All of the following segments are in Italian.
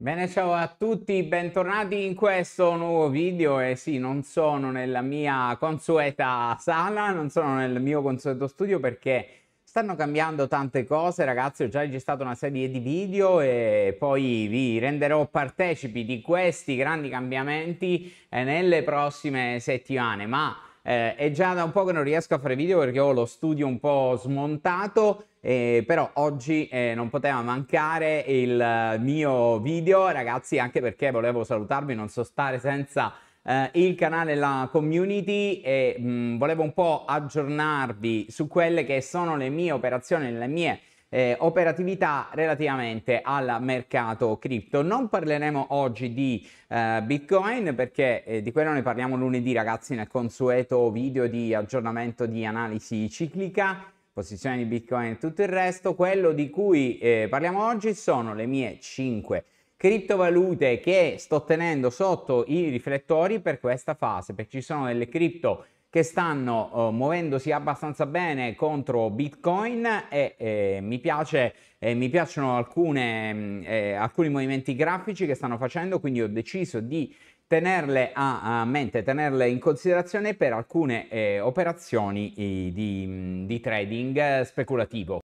Bene, ciao a tutti, bentornati in questo nuovo video e eh sì, non sono nella mia consueta sala, non sono nel mio consueto studio perché stanno cambiando tante cose ragazzi, ho già registrato una serie di video e poi vi renderò partecipi di questi grandi cambiamenti eh, nelle prossime settimane, ma eh, è già da un po' che non riesco a fare video perché ho lo studio un po' smontato eh, però oggi eh, non poteva mancare il eh, mio video, ragazzi, anche perché volevo salutarvi, non so stare senza eh, il canale la community e mh, mm, volevo un po' aggiornarvi su quelle che sono le mie operazioni, le mie eh, operatività relativamente al mercato cripto. Non parleremo oggi di eh, Bitcoin perché di quello ne parliamo lunedì, ragazzi, nel consueto video di aggiornamento di analisi ciclica posizioni di Bitcoin e tutto il resto. Quello di cui eh, parliamo oggi sono le mie 5 criptovalute che sto tenendo sotto i riflettori per questa fase, perché ci sono delle cripto che stanno eh, muovendosi abbastanza bene contro Bitcoin e eh, mi, piace, eh, mi piacciono alcune, mm, eh, alcuni movimenti grafici che stanno facendo, quindi ho deciso di tenerle a, a mente, tenerle in considerazione per alcune eh, operazioni di, di, trading eh, speculativo.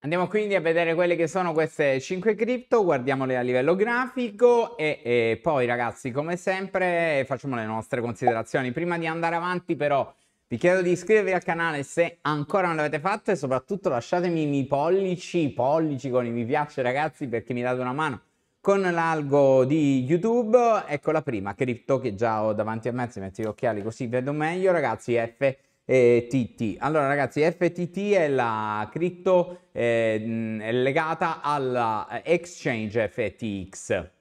Andiamo quindi a vedere quelle che sono queste 5 cripto, guardiamole a livello grafico e, e poi ragazzi come sempre facciamo le nostre considerazioni. Prima di andare avanti però vi chiedo di iscrivervi al canale se ancora non l'avete fatto e soprattutto lasciatemi i miei pollici, pollici con i mi piace ragazzi perché mi date una mano con l'algo di YouTube, ecco la prima cripto che già ho davanti a me, se metto gli occhiali così vedo meglio, ragazzi, FTT. Eh, allora ragazzi, FTT è la cripto eh, legata alla eh, exchange FTX.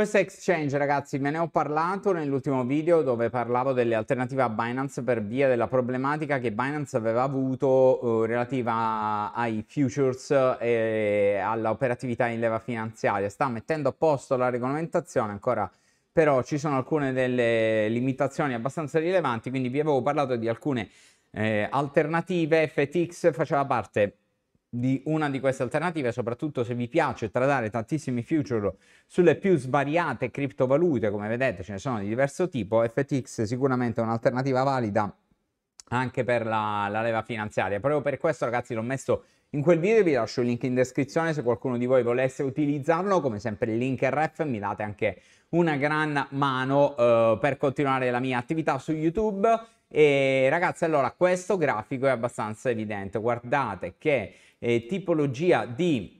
Questo exchange ragazzi me ne ho parlato nell'ultimo video dove parlavo delle alternative a Binance per via della problematica che Binance aveva avuto eh, relativa ai futures e all'operatività in leva finanziaria. Sta mettendo a posto la regolamentazione ancora però ci sono alcune delle limitazioni abbastanza rilevanti quindi vi avevo parlato di alcune eh, alternative FTX faceva parte di una di queste alternative, soprattutto se vi piace tradare tantissimi future sulle più svariate criptovalute, come vedete ce ne sono di diverso tipo, FTX sicuramente è un'alternativa valida anche per la, la leva finanziaria. Proprio per questo ragazzi l'ho messo in quel video, vi lascio il link in descrizione se qualcuno di voi volesse utilizzarlo, come sempre il link ref, mi date anche una gran mano eh, per continuare la mia attività su YouTube. E ragazzi, allora questo grafico è abbastanza evidente, guardate che eh, tipologia di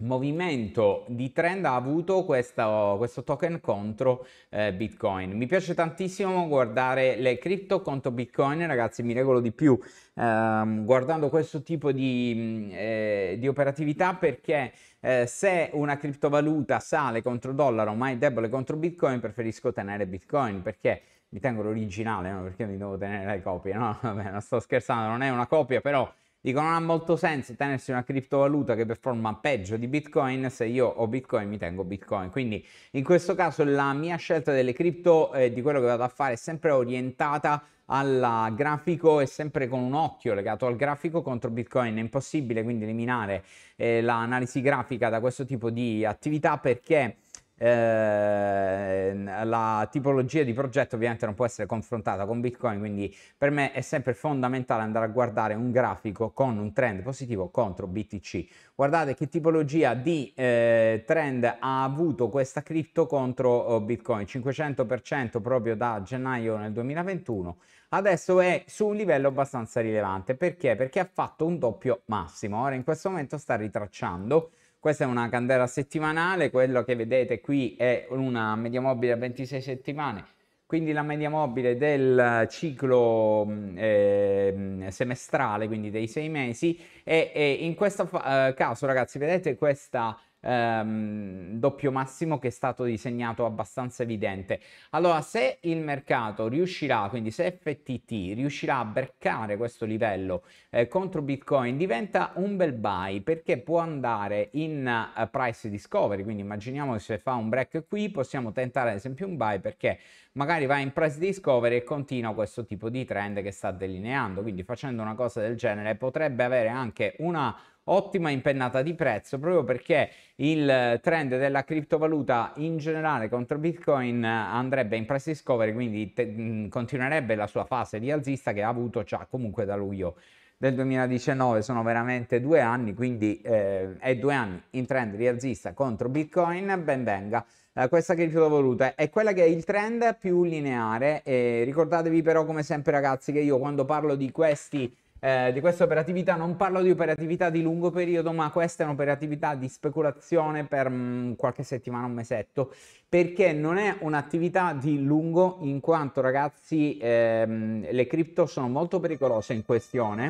movimento di trend ha avuto questo, questo token contro eh, bitcoin mi piace tantissimo guardare le cripto contro bitcoin ragazzi mi regolo di più ehm, guardando questo tipo di, mm, eh, di operatività perché eh, se una criptovaluta sale contro dollaro ma è debole contro bitcoin preferisco tenere bitcoin perché mi tengo l'originale no? perché mi devo tenere le copie no vabbè non sto scherzando non è una copia però Dico non ha molto senso tenersi una criptovaluta che performa peggio di Bitcoin, se io ho Bitcoin mi tengo Bitcoin. Quindi in questo caso la mia scelta delle cripto eh, di quello che vado a fare è sempre orientata al grafico e sempre con un occhio legato al grafico contro Bitcoin. È impossibile quindi eliminare eh, l'analisi grafica da questo tipo di attività perché Ehm, la tipologia di progetto ovviamente non può essere confrontata con Bitcoin, quindi per me è sempre fondamentale andare a guardare un grafico con un trend positivo contro BTC. Guardate che tipologia di eh, trend ha avuto questa cripto contro oh, Bitcoin, 500% proprio da gennaio nel 2021. Adesso è su un livello abbastanza rilevante perché? Perché ha fatto un doppio massimo. Ora in questo momento sta ritracciando questa è una candela settimanale, quello che vedete qui è una media mobile a 26 settimane, quindi la media mobile del ciclo eh, semestrale, quindi dei sei mesi, e, e in questo eh, caso ragazzi vedete questa ehm, doppio massimo che è stato disegnato abbastanza evidente. Allora, se il mercato riuscirà, quindi se FTT riuscirà a breccare questo livello eh, contro Bitcoin, diventa un bel buy perché può andare in uh, price discovery, quindi immaginiamo che se fa un break qui possiamo tentare ad esempio un buy perché magari va in price discovery e continua questo tipo di trend che sta delineando, quindi facendo una cosa del genere potrebbe avere anche una ottima impennata di prezzo proprio perché il eh, trend della criptovaluta in generale contro Bitcoin eh, andrebbe in price discovery, quindi te- mm, continuerebbe la sua fase rialzista che ha avuto già comunque da luglio del 2019 sono veramente due anni, quindi eh, è due anni in trend rialzista contro Bitcoin, ben venga. Eh, questa criptovaluta è quella che è il trend più lineare. Eh, ricordatevi però come sempre ragazzi che io quando parlo di questi eh, di questa operatività, non parlo di operatività di lungo periodo, ma questa è un'operatività di speculazione per mh, mm, qualche settimana, un mesetto, perché non è un'attività di lungo in quanto ragazzi ehm, le cripto sono molto pericolose in questione.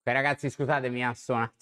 Ok ragazzi scusatemi ha suonato,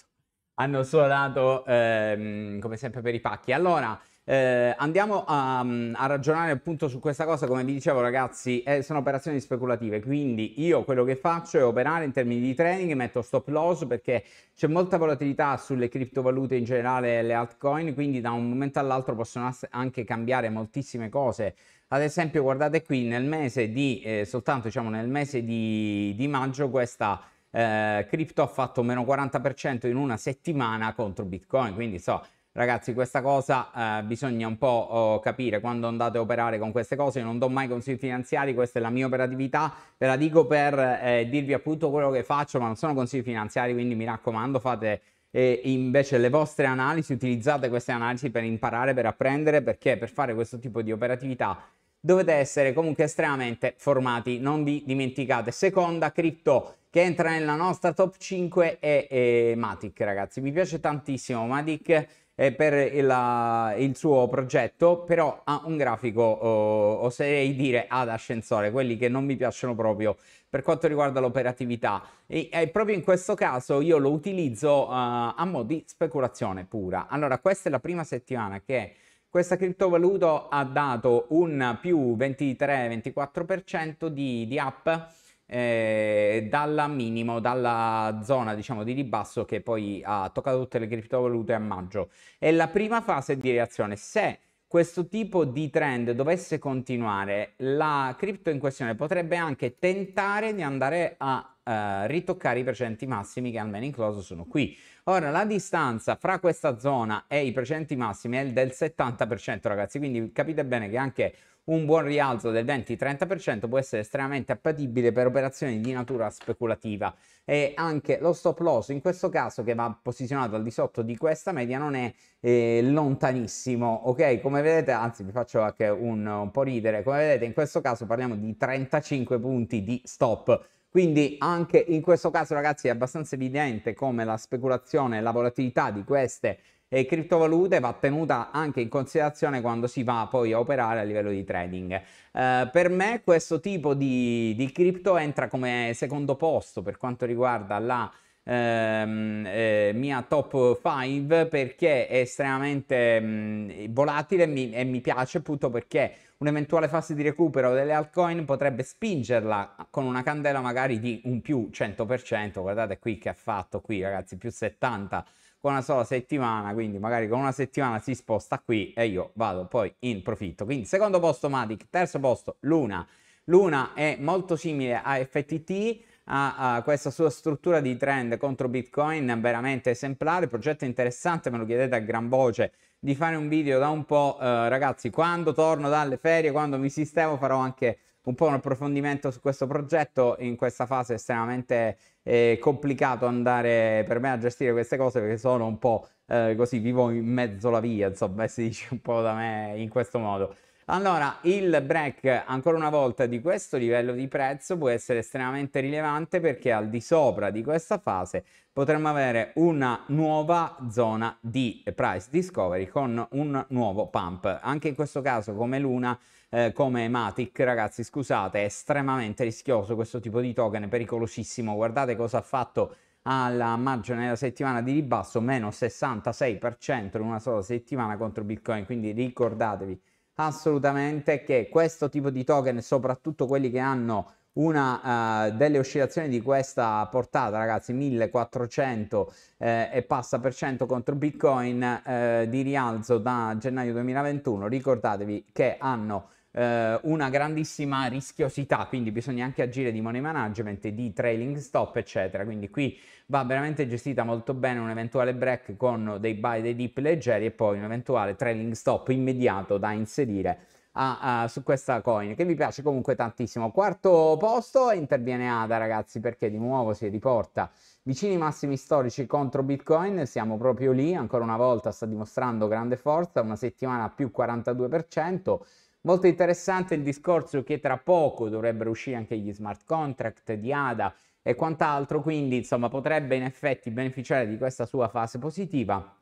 hanno suonato ehm, come sempre per i pacchi. Allora... Eh, andiamo a, a, ragionare appunto su questa cosa, come vi dicevo ragazzi, eh, sono operazioni speculative, quindi io quello che faccio è operare in termini di trading, metto stop loss perché c'è molta volatilità sulle criptovalute in generale e le altcoin, quindi da un momento all'altro possono anche cambiare moltissime cose. Ad esempio guardate qui nel mese di, eh, soltanto diciamo nel mese di, di maggio questa... Eh, crypto ha fatto meno 40% in una settimana contro Bitcoin, quindi so, Ragazzi, questa cosa eh, bisogna un po' oh, capire quando andate a operare con queste cose. Io non do mai consigli finanziari, questa è la mia operatività. Ve la dico per eh, dirvi appunto quello che faccio, ma non sono consigli finanziari, quindi mi raccomando, fate eh, invece le vostre analisi, utilizzate queste analisi per imparare, per apprendere, perché per fare questo tipo di operatività dovete essere comunque estremamente formati, non vi dimenticate. Seconda cripto che entra nella nostra top 5 è, è eh, Matic, ragazzi. Mi piace tantissimo Matic eh, per il, eh, il, suo progetto, però ha un grafico, oh, oserei dire, ad ascensore, quelli che non mi piacciono proprio per quanto riguarda l'operatività. E, e proprio in questo caso io lo utilizzo uh, a mo' di speculazione pura. Allora, questa è la prima settimana che questa criptovaluta ha dato un più 23-24% di, di up eh, dalla minimo, dalla zona diciamo di ribasso che poi ha toccato tutte le criptovalute a maggio. È la prima fase di reazione. Se questo tipo di trend dovesse continuare, la cripto in questione potrebbe anche tentare di andare a eh, ritoccare i precedenti massimi che almeno in close sono qui. Ora la distanza fra questa zona e i precedenti massimi è del 70%, ragazzi, quindi capite bene che anche un buon rialzo del 20-30% può essere estremamente appetibile per operazioni di natura speculativa e anche lo stop loss in questo caso che va posizionato al di sotto di questa media non è eh, lontanissimo ok come vedete anzi vi faccio anche un, un po' ridere come vedete in questo caso parliamo di 35 punti di stop quindi anche in questo caso ragazzi è abbastanza evidente come la speculazione e la volatilità di queste e criptovalute va tenuta anche in considerazione quando si va poi a operare a livello di trading. Eh, per me questo tipo di, di cripto entra come secondo posto per quanto riguarda la ehm, eh, mia top 5 perché è estremamente mh, mm, volatile e mi, e mi piace appunto perché un'eventuale fase di recupero delle altcoin potrebbe spingerla con una candela magari di un più 100%, guardate qui che ha fatto qui ragazzi, più 70%, una sola settimana, quindi magari con una settimana si sposta qui e io vado poi in profitto. Quindi secondo posto Matic, terzo posto Luna. Luna è molto simile a FTT, ha, questa sua struttura di trend contro Bitcoin veramente esemplare, progetto interessante, me lo chiedete a gran voce di fare un video da un po', eh, ragazzi, quando torno dalle ferie, quando mi sistemo farò anche un po' un approfondimento su questo progetto in questa fase estremamente è complicato andare per me a gestire queste cose perché sono un po' eh, così, vivo in mezzo alla via, insomma, si dice un po' da me in questo modo. Allora, il break ancora una volta di questo livello di prezzo può essere estremamente rilevante perché al di sopra di questa fase potremmo avere una nuova zona di price discovery con un nuovo pump. Anche in questo caso come Luna eh, come Matic, ragazzi scusate, è estremamente rischioso questo tipo di token, è pericolosissimo, guardate cosa ha fatto alla maggio nella settimana di ribasso, meno 66% in una sola settimana contro Bitcoin, quindi ricordatevi assolutamente che questo tipo di token, soprattutto quelli che hanno una uh, delle oscillazioni di questa portata, ragazzi, 1400 eh, e passa per cento contro Bitcoin eh, di rialzo da gennaio 2021, ricordatevi che hanno eh, una grandissima rischiosità, quindi bisogna anche agire di money management, di trailing stop, eccetera. Quindi qui va veramente gestita molto bene un eventuale break con dei buy, dei dip leggeri e poi un eventuale trailing stop immediato da inserire. A, a, su questa coin che mi piace comunque tantissimo. Quarto posto interviene ADA ragazzi perché di nuovo si riporta vicini ai massimi storici contro Bitcoin, siamo proprio lì, ancora una volta sta dimostrando grande forza, una settimana più 42%. Molto interessante il discorso che tra poco dovrebbero uscire anche gli smart contract di ADA e quant'altro, quindi insomma potrebbe in effetti beneficiare di questa sua fase positiva.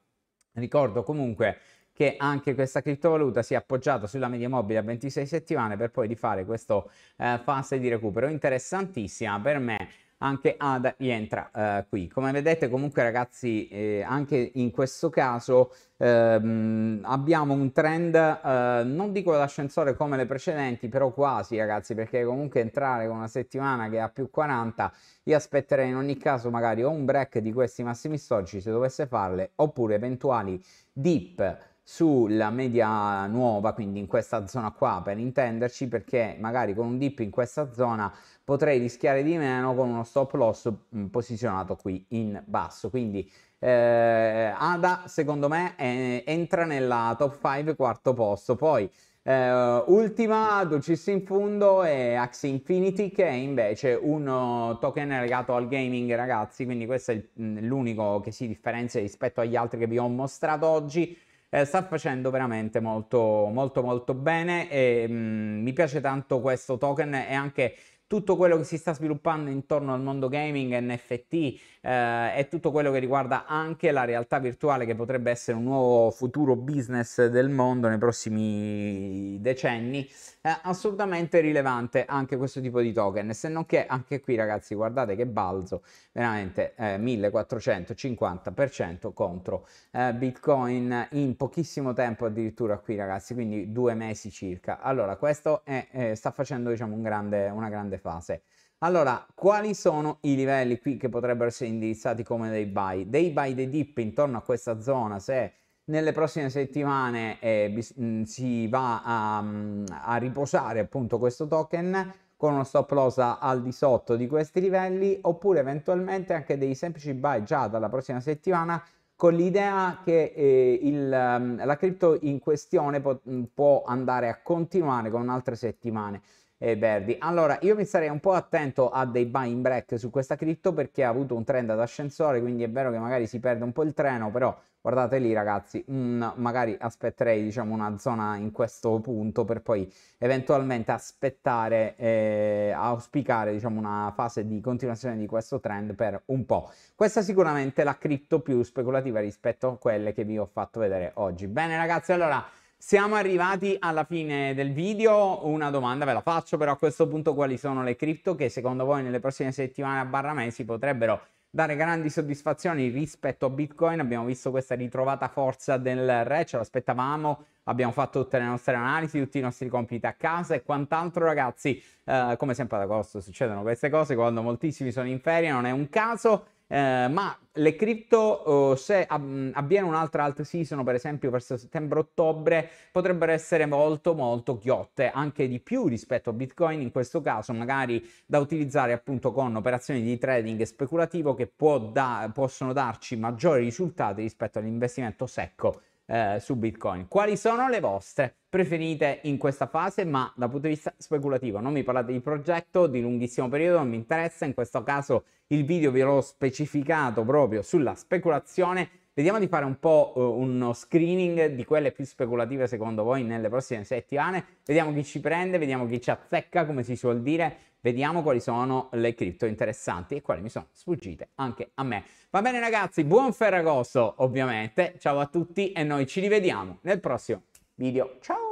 Ricordo comunque che anche questa criptovaluta si è appoggiata sulla media mobile a 26 settimane per poi di fare questa eh, fase di recupero interessantissima per me anche ADA rientra eh, qui. Come vedete comunque ragazzi eh, anche in questo caso ehm, abbiamo un trend, eh, non dico l'ascensore come le precedenti, però quasi ragazzi perché comunque entrare con una settimana che ha più 40 io aspetterei in ogni caso magari o un break di questi massimi storici se dovesse farle oppure eventuali dip sulla media nuova, quindi in questa zona qua per intenderci, perché magari con un dip in questa zona potrei rischiare di meno con uno stop loss mm, posizionato qui in basso. Quindi eh, Ada secondo me è, entra nella top 5 quarto posto, poi eh, ultima, Dulcis in fondo, è Axie Infinity che è invece un uh, token legato al gaming ragazzi, quindi questo è mm, l'unico che si differenzia rispetto agli altri che vi ho mostrato oggi eh, sta facendo veramente molto molto molto bene e mh, mm, mi piace tanto questo token e anche tutto quello che si sta sviluppando intorno al mondo gaming, NFT eh, e tutto quello che riguarda anche la realtà virtuale che potrebbe essere un nuovo futuro business del mondo nei prossimi decenni, eh, assolutamente rilevante anche questo tipo di token, se non che anche qui ragazzi guardate che balzo, veramente eh, 1450% contro eh, Bitcoin in pochissimo tempo addirittura qui ragazzi, quindi due mesi circa. Allora questo è, eh, sta facendo diciamo un grande, una grande grande fase. Allora, quali sono i livelli qui che potrebbero essere indirizzati come dei buy? Dei buy, dei dip intorno a questa zona, se nelle prossime settimane eh, mm, si va a, mm, a, riposare appunto questo token con uno stop loss al di sotto di questi livelli, oppure eventualmente anche dei semplici buy già dalla prossima settimana con l'idea che eh, il, mm, la cripto in questione può andare a continuare con altre settimane eh, Verdi. Allora, io mi sarei un po' attento a dei buying break su questa cripto perché ha avuto un trend ad ascensore, quindi è vero che magari si perde un po' il treno, però guardate lì ragazzi, un, magari aspetterei diciamo una zona in questo punto per poi eventualmente aspettare, eh, auspicare diciamo una fase di continuazione di questo trend per un po'. Questa è sicuramente la cripto più speculativa rispetto a quelle che vi ho fatto vedere oggi. Bene ragazzi, allora... Siamo arrivati alla fine del video, una domanda ve la faccio però a questo punto quali sono le cripto che secondo voi nelle prossime settimane a barra mesi potrebbero dare grandi soddisfazioni rispetto a Bitcoin, abbiamo visto questa ritrovata forza del re, ce l'aspettavamo, abbiamo fatto tutte le nostre analisi, tutti i nostri compiti a casa e quant'altro ragazzi, eh, come sempre ad agosto succedono queste cose quando moltissimi sono in ferie, non è un caso. Eh, ma le cripto, uh, se ab- avviene un'altra alt season, per esempio verso settembre-ottobre, potrebbero essere molto molto ghiotte, anche di più rispetto a Bitcoin in questo caso, magari da utilizzare appunto con operazioni di trading speculativo che da- possono darci maggiori risultati rispetto all'investimento secco eh, su Bitcoin. Quali sono le vostre preferite in questa fase? Ma dal punto di vista speculativo, non mi parlate di progetto di lunghissimo periodo, non mi interessa. In questo caso il video ve l'ho specificato proprio sulla speculazione Vediamo di fare un po' eh, uno screening di quelle più speculative secondo voi nelle prossime settimane. Vediamo chi ci prende, vediamo chi ci azzecca, come si suol dire. Vediamo quali sono le cripto interessanti e quali mi sono sfuggite anche a me. Va bene ragazzi, buon Ferragosto ovviamente. Ciao a tutti e noi ci rivediamo nel prossimo video. Ciao!